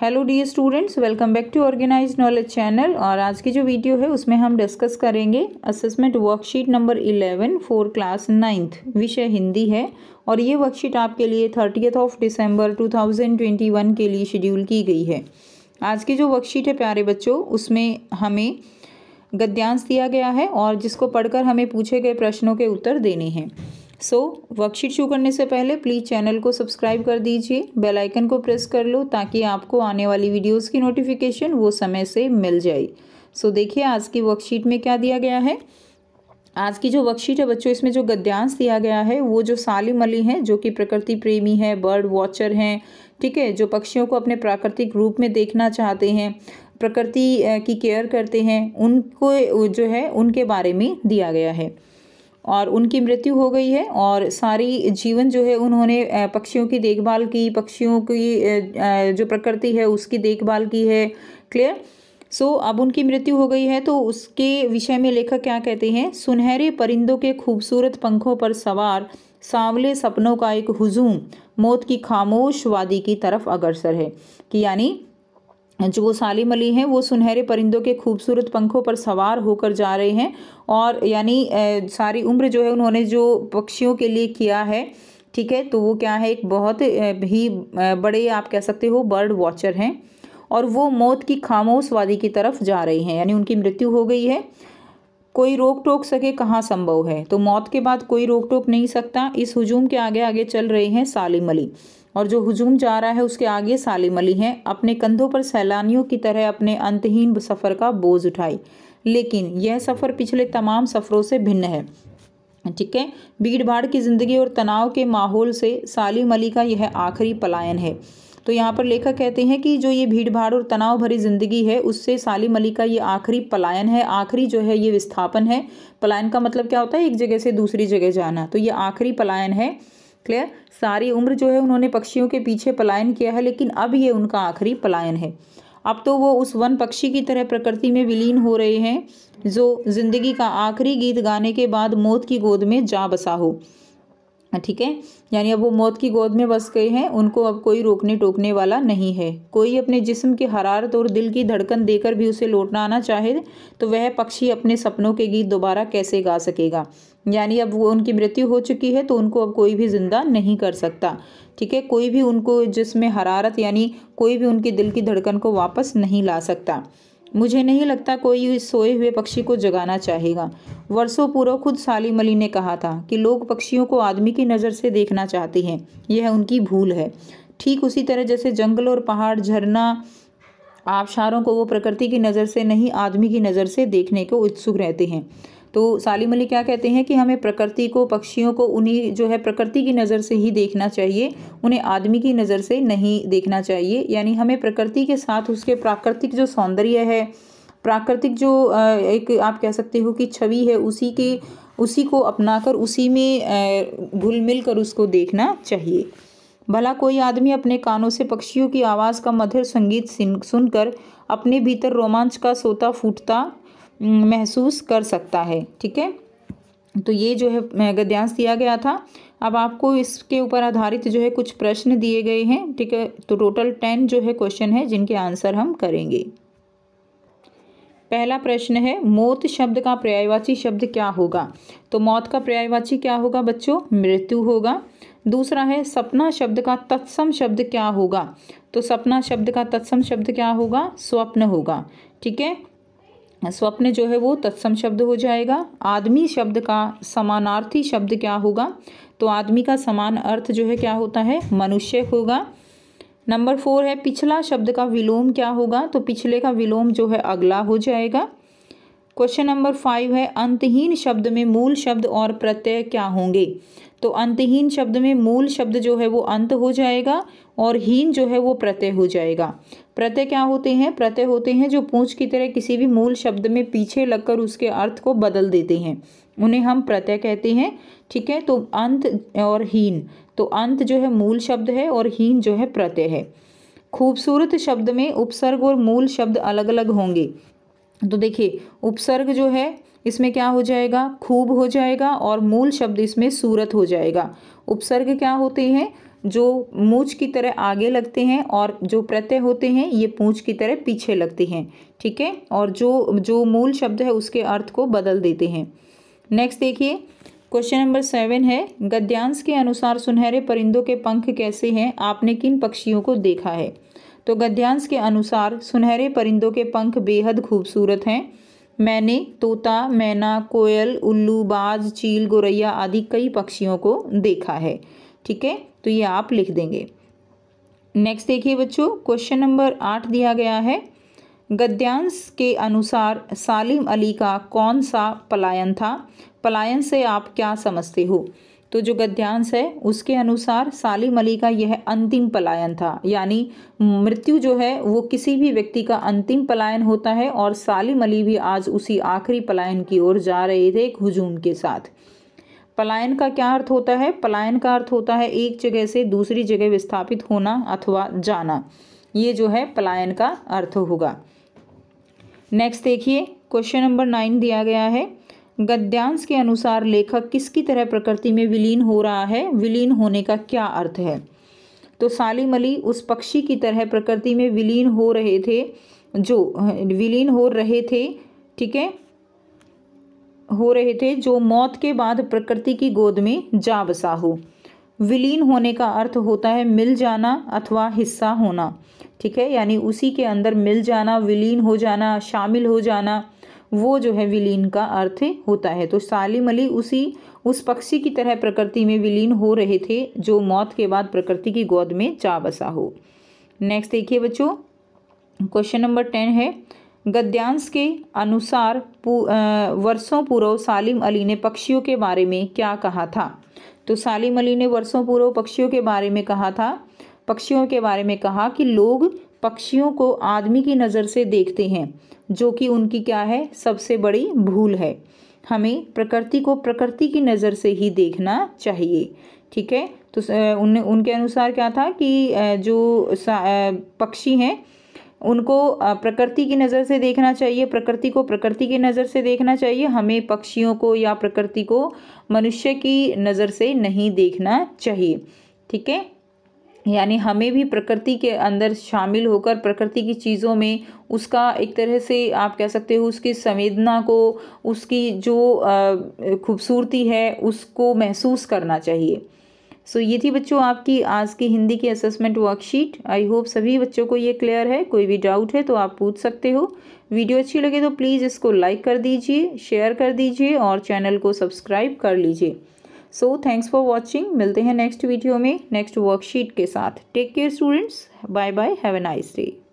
hello the students welcome back to organise knowledge channel और आज की जो वीडियो है उसमें हम डिस्कस करेंगे assessment worksheet number eleven four class ninth विषय हिंदी है और ये वर्कशीट आपके लिए thirtieth of December two thousand twenty one के लिए शेड्यूल की गई है आज की जो वर्कशीट है प्यारे बच्चों उसमें हमें गद्यांश दिया गया है और जिसको पढ़कर हमें पूछे गए प्रश्नों के उत्तर देने हैं सो so, वर्कशीट शुरू करने से पहले प्लीज़ चैनल को सब्सक्राइब कर दीजिए बेल आइकन को प्रेस कर लो ताकि आपको आने वाली वीडियोस की नोटिफिकेशन वो समय से मिल जाए सो so, देखिए आज की वर्कशीट में क्या दिया गया है आज की जो वर्कशीट है बच्चों इसमें जो गद्यांश दिया गया है वो जो सालिम अली हैं जो कि प्रकृति प्रेमी हैं बर्ड वॉचर हैं ठीक है जो पक्षियों को अपने प्राकृतिक रूप में देखना चाहते हैं प्रकृति की केयर करते हैं उनको जो है उनके बारे में दिया गया है और उनकी मृत्यु हो गई है और सारी जीवन जो है उन्होंने पक्षियों की देखभाल की पक्षियों की जो प्रकृति है उसकी देखभाल की है क्लियर सो so, अब उनकी मृत्यु हो गई है तो उसके विषय में लेखक क्या कहते हैं सुनहरे परिंदों के खूबसूरत पंखों पर सवार सांवले सपनों का एक हुजूम मौत की खामोश वादी की तरफ अग्रसर है कि यानी जो सालिम अली हैं वो सुनहरे परिंदों के खूबसूरत पंखों पर सवार होकर जा रहे हैं और यानी सारी उम्र जो है उन्होंने जो पक्षियों के लिए किया है ठीक है तो वो क्या है एक बहुत ही बड़े आप कह सकते हो बर्ड वॉचर हैं और वो मौत की खामोश वादी की तरफ जा रहे हैं यानी उनकी मृत्यु हो गई है कोई रोक टोक सके कहाँ संभव है तो मौत के बाद कोई रोक टोक नहीं सकता इस हुजूम के आगे आगे चल रहे हैं सालिम अली और जो हुजूम जा रहा है उसके आगे सालिम अली हैं अपने कंधों पर सैलानियों की तरह अपने अंतहीन सफ़र का बोझ उठाई लेकिन यह सफ़र पिछले तमाम सफ़रों से भिन्न है ठीक है भीड़ भाड़ की ज़िंदगी और तनाव के माहौल से सालिम अली का यह आखिरी पलायन है तो यहाँ पर लेखक कहते हैं कि जो ये भीड़ भाड़ और तनाव भरी ज़िंदगी है उससे सालिम अली का ये आखिरी पलायन है आखिरी जो है ये विस्थापन है पलायन का मतलब क्या होता है एक जगह से दूसरी जगह जाना तो ये आखिरी पलायन है क्लियर सारी उम्र जो है उन्होंने पक्षियों के पीछे पलायन किया है लेकिन अब ये उनका आखिरी पलायन है अब तो वो उस वन पक्षी की तरह प्रकृति में विलीन हो रहे हैं जो जिंदगी का आखिरी गीत गाने के बाद मौत की गोद में जा बसा हो ठीक है यानी अब वो मौत की गोद में बस गए हैं उनको अब कोई रोकने टोकने वाला नहीं है कोई अपने जिस्म की हरारत और दिल की धड़कन देकर भी उसे लौटना आना चाहे तो वह पक्षी अपने सपनों के गीत दोबारा कैसे गा सकेगा यानी अब वो उनकी मृत्यु हो चुकी है तो उनको अब कोई भी ज़िंदा नहीं कर सकता ठीक है कोई भी उनको जिसमें हरारत यानी कोई भी उनके दिल की धड़कन को वापस नहीं ला सकता मुझे नहीं लगता कोई सोए हुए पक्षी को जगाना चाहेगा वर्षों पूर्व खुद सालिम अली ने कहा था कि लोग पक्षियों को आदमी की नज़र से देखना चाहते हैं यह उनकी भूल है ठीक उसी तरह जैसे जंगल और पहाड़ झरना आबशारों को वो प्रकृति की नज़र से नहीं आदमी की नज़र से देखने को उत्सुक रहते हैं तो सालिम अली क्या कहते हैं कि हमें प्रकृति को पक्षियों को उन्हीं जो है प्रकृति की नज़र से ही देखना चाहिए उन्हें आदमी की नज़र से नहीं देखना चाहिए यानी हमें प्रकृति के साथ उसके प्राकृतिक जो सौंदर्य है प्राकृतिक जो एक आप कह सकते हो कि छवि है उसी के उसी को अपना कर उसी में घुल मिल कर उसको देखना चाहिए भला कोई आदमी अपने कानों से पक्षियों की आवाज़ का मधुर संगीत सुनकर अपने भीतर रोमांच का सोता फूटता हम्म, महसूस कर सकता है ठीक है तो ये जो है गद्यांश दिया गया था अब आपको इसके ऊपर आधारित जो है कुछ प्रश्न दिए गए हैं ठीक है तो टोटल टेन जो है क्वेश्चन है जिनके आंसर हम करेंगे पहला प्रश्न है मौत शब्द का पर्यायवाची शब्द क्या होगा तो मौत का पर्यायवाची क्या होगा बच्चों मृत्यु होगा दूसरा है सपना शब्द का तत्सम शब्द क्या होगा तो सपना शब्द का तत्सम शब्द क्या होगा स्वप्न होगा ठीक है स्वप्न जो है वो तत्सम शब्द हो जाएगा आदमी शब्द का समानार्थी शब्द क्या होगा तो आदमी का समान अर्थ जो है क्या होता है मनुष्य होगा नंबर फोर है पिछला शब्द का विलोम क्या होगा तो पिछले का विलोम जो है अगला हो जाएगा क्वेश्चन नंबर फाइव है अंतहीन शब्द में मूल शब्द और प्रत्यय क्या होंगे तो अंतहीन शब्द में मूल शब्द जो है वो अंत हो जाएगा और हीन जो है वो प्रत्यय हो जाएगा प्रत्यय क्या होते हैं प्रत्यय होते हैं जो पूंछ की तरह किसी भी मूल शब्द में पीछे लगकर उसके अर्थ को बदल देते हैं उन्हें हम प्रत्यय कहते हैं ठीक है तो अंत और हीन तो अंत जो है मूल शब्द है और हीन जो है प्रत्यय है खूबसूरत शब्द में उपसर्ग और मूल शब्द अलग अलग होंगे तो देखिए उपसर्ग जो है इसमें क्या हो जाएगा खूब हो जाएगा और मूल शब्द इसमें सूरत हो जाएगा उपसर्ग क्या होते हैं जो मूछ की तरह आगे लगते हैं और जो प्रत्यय होते हैं ये पूछ की तरह पीछे लगते हैं ठीक है और जो जो मूल शब्द है उसके अर्थ को बदल देते हैं नेक्स्ट देखिए क्वेश्चन नंबर सेवन है गद्यांश के अनुसार सुनहरे परिंदों के पंख कैसे हैं आपने किन पक्षियों को देखा है तो गद्यांश के अनुसार सुनहरे परिंदों के पंख बेहद खूबसूरत हैं मैंने तोता मैना कोयल उल्लू बाज चील गोरैया आदि कई पक्षियों को देखा है ठीक है तो ये आप लिख देंगे नेक्स्ट देखिए बच्चों क्वेश्चन नंबर आठ दिया गया है गद्यांश के अनुसार सालिम अली का कौन सा पलायन था पलायन से आप क्या समझते हो तो जो गद्यांश है उसके अनुसार सालिम अली का यह अंतिम पलायन था यानी मृत्यु जो है वो किसी भी व्यक्ति का अंतिम पलायन होता है और सालिम अली भी आज उसी आखिरी पलायन की ओर जा रहे थे एक हुजूम के साथ पलायन का क्या अर्थ होता है पलायन का अर्थ होता है एक जगह से दूसरी जगह विस्थापित होना अथवा जाना ये जो है पलायन का अर्थ होगा नेक्स्ट देखिए क्वेश्चन नंबर नाइन दिया गया है गद्यांश के अनुसार लेखक किसकी तरह प्रकृति में विलीन हो रहा है विलीन होने का क्या अर्थ है तो सालिम अली उस पक्षी की तरह प्रकृति में विलीन हो रहे थे जो विलीन हो रहे थे ठीक है हो रहे थे जो मौत के बाद प्रकृति की गोद में जा बसा हो विलीन होने का अर्थ होता है मिल जाना अथवा हिस्सा होना ठीक है यानी उसी के अंदर मिल जाना विलीन हो जाना शामिल हो जाना वो जो है विलीन का अर्थ होता है तो सालिम अली उसी उस पक्षी की तरह प्रकृति में विलीन हो रहे थे जो मौत के बाद प्रकृति की गोद में चा बसा हो नेक्स्ट देखिए बच्चों क्वेश्चन नंबर टेन है गद्यांश के अनुसार पू, आ, वर्षों पूर्व सालिम अली ने पक्षियों के बारे में क्या कहा था तो सालिम अली ने वर्षों पूर्व पक्षियों के बारे में कहा था पक्षियों के बारे में कहा कि लोग पक्षियों को आदमी की नज़र से देखते हैं जो कि उनकी क्या है सबसे बड़ी भूल है हमें प्रकृति को प्रकृति की नज़र से ही देखना चाहिए ठीक है तो उन उनके अनुसार क्या था कि जो पक्षी हैं उनको प्रकृति की नज़र से देखना चाहिए प्रकृति को प्रकृति की नज़र से देखना चाहिए हमें पक्षियों को या प्रकृति को मनुष्य की नज़र से नहीं देखना चाहिए ठीक है यानी हमें भी प्रकृति के अंदर शामिल होकर प्रकृति की चीज़ों में उसका एक तरह से आप कह सकते हो उसकी संवेदना को उसकी जो खूबसूरती है उसको महसूस करना चाहिए सो so, ये थी बच्चों आपकी आज की हिंदी की असेसमेंट वर्कशीट आई होप सभी बच्चों को ये क्लियर है कोई भी डाउट है तो आप पूछ सकते हो वीडियो अच्छी लगे तो प्लीज़ इसको लाइक कर दीजिए शेयर कर दीजिए और चैनल को सब्सक्राइब कर लीजिए सो थैंक्स फॉर वॉचिंग मिलते हैं नेक्स्ट वीडियो में नेक्स्ट वर्कशीट के साथ take care students bye bye have a nice day